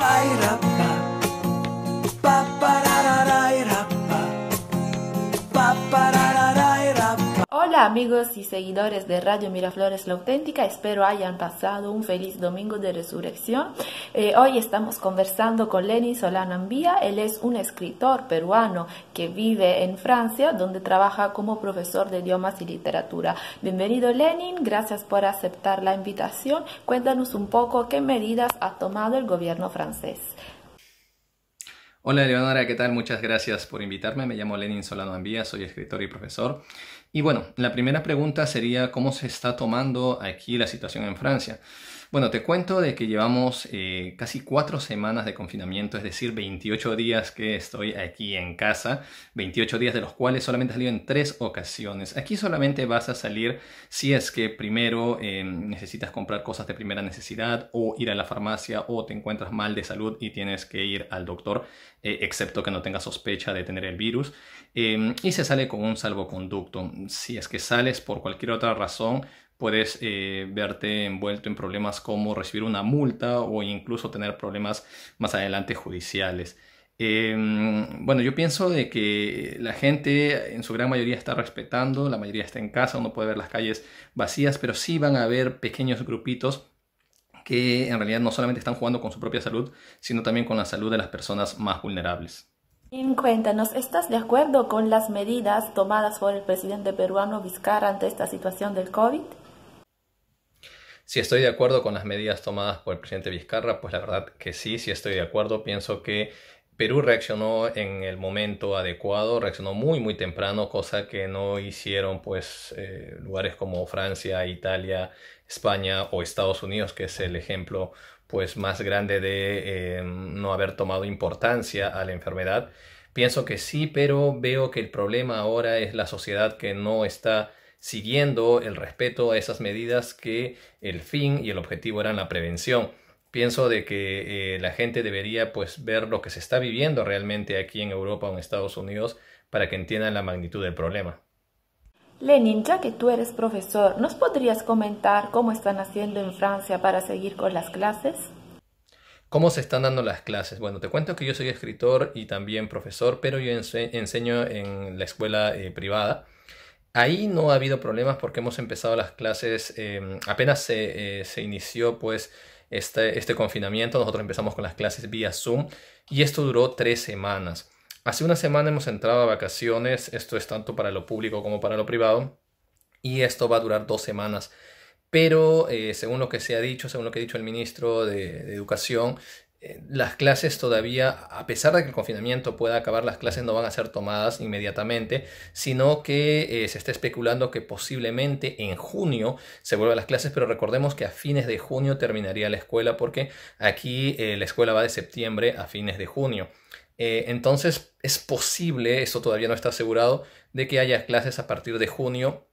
Light up. amigos y seguidores de Radio Miraflores La Auténtica, espero hayan pasado un feliz domingo de resurrección. Eh, hoy estamos conversando con Lenin Solana Ambía, él es un escritor peruano que vive en Francia, donde trabaja como profesor de idiomas y literatura. Bienvenido Lenin, gracias por aceptar la invitación. Cuéntanos un poco qué medidas ha tomado el gobierno francés. Hola Leonora, ¿qué tal? Muchas gracias por invitarme. Me llamo Lenin Solano Ambía, soy escritor y profesor. Y bueno, la primera pregunta sería cómo se está tomando aquí la situación en Francia. Bueno, te cuento de que llevamos eh, casi cuatro semanas de confinamiento, es decir, 28 días que estoy aquí en casa, 28 días de los cuales solamente he salido en tres ocasiones. Aquí solamente vas a salir si es que primero eh, necesitas comprar cosas de primera necesidad o ir a la farmacia o te encuentras mal de salud y tienes que ir al doctor. Eh, excepto que no tenga sospecha de tener el virus, eh, y se sale con un salvoconducto. Si es que sales por cualquier otra razón, puedes eh, verte envuelto en problemas como recibir una multa o incluso tener problemas más adelante judiciales. bueno, yo pienso de que la gente en su gran mayoría está respetando, la mayoría está en casa, uno puede ver las calles vacías, pero sí van a haber pequeños grupitos que en realidad no solamente están jugando con su propia salud, sino también con la salud de las personas más vulnerables. Cuéntanos, ¿estás de acuerdo con las medidas tomadas por el presidente peruano Vizcarra ante esta situación del COVID? Si estoy de acuerdo con las medidas tomadas por el presidente Vizcarra, pues la verdad que sí, sí estoy de acuerdo. Pienso que Perú reaccionó en el momento adecuado, reaccionó muy muy temprano, cosa que no hicieron pues eh, lugares como Francia, Italia, España o Estados Unidos, que es el ejemplo pues más grande de eh, no haber tomado importancia a la enfermedad. Pienso que sí, pero veo que el problema ahora es la sociedad que no está siguiendo el respeto a esas medidas que el fin y el objetivo eran la prevención. Pienso de que eh, la gente debería pues ver lo que se está viviendo realmente aquí en Europa o en Estados Unidos para que entiendan la magnitud del problema. Lenin, ya que tú eres profesor, ¿nos podrías comentar cómo están haciendo en Francia para seguir con las clases? ¿Cómo se están dando las clases? Bueno, te cuento que yo soy escritor y también profesor, pero yo enseño en la escuela eh, privada. Ahí no ha habido problemas porque hemos empezado las clases, em, apenas se, eh, se inició pues este, este, confinamiento. Nosotros empezamos con las clases vía Zoom y esto duró tres semanas. Hace una semana hemos entrado a vacaciones, esto es tanto para lo público como para lo privado, y esto va a durar dos semanas. Pero eh, según lo que se ha dicho, según lo que ha dicho el ministro de Educación, eh, las clases todavía, a pesar de que el confinamiento pueda acabar, las clases no van a ser tomadas inmediatamente, sino que eh, se está especulando que posiblemente en junio se vuelvan las clases, pero recordemos que a fines de junio terminaría la escuela porque aquí eh, la escuela va de septiembre a fines de junio. entonces es posible, esto todavía no está asegurado, de que haya clases a partir de junio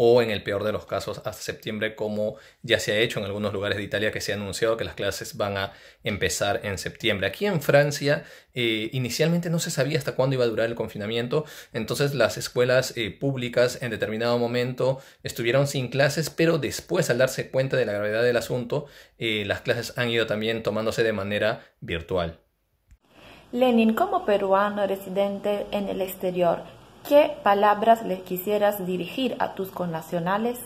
o en el peor de los casos hasta septiembre, como ya se ha hecho en algunos lugares de Italia que se ha anunciado que las clases van a empezar en septiembre. Aquí en Francia eh, inicialmente no se sabía hasta cuándo iba a durar el confinamiento, entonces las escuelas eh, públicas en determinado momento estuvieron sin clases, pero después al darse cuenta de la gravedad del asunto, eh, las clases han ido también tomándose de manera virtual. Lenin, como peruano residente en el exterior, ¿Qué palabras les quisieras dirigir a tus connacionales?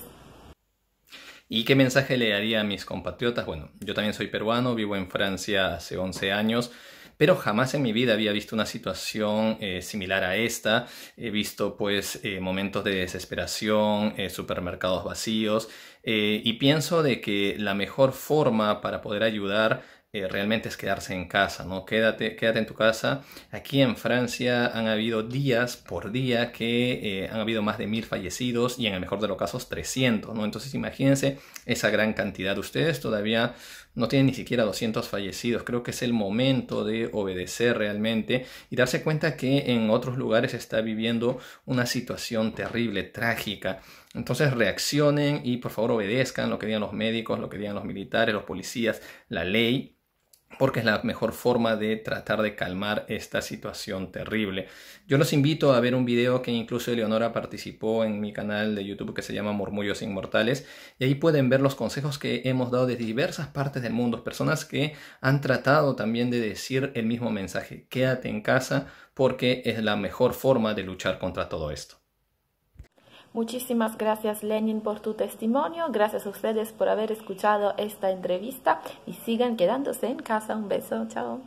¿Y qué mensaje le haría a mis compatriotas? Bueno, yo también soy peruano, vivo en Francia hace 11 años pero jamás en mi vida había visto una situación eh, similar a esta. He visto pues eh, momentos de desesperación, eh, supermercados vacíos y pienso de que la mejor forma para poder ayudar eh, realmente es quedarse en casa, ¿no? Quédate, quédate en tu casa. Aquí en Francia han habido días por día que eh, han habido más de mil fallecidos y en el mejor de los casos 300, ¿no? Entonces imagínense esa gran cantidad. Ustedes todavía no tienen ni siquiera 200 fallecidos. Creo que es el momento de obedecer realmente y darse cuenta que en otros lugares está viviendo una situación terrible, trágica. Entonces reaccionen y por favor obedezcan lo que digan los médicos, lo que digan los militares, los policías, la ley porque es la mejor forma de tratar de calmar esta situación terrible. Yo los invito a ver un video que incluso Eleonora participó en mi canal de YouTube que se llama Murmullos Inmortales y ahí pueden ver los consejos que hemos dado de diversas partes del mundo, personas que han tratado también de decir el mismo mensaje, quédate en casa porque es la mejor forma de luchar contra todo esto. Muchísimas gracias Lenin por tu testimonio, gracias a ustedes por haber escuchado esta entrevista y sigan quedándose en casa. Un beso, chao.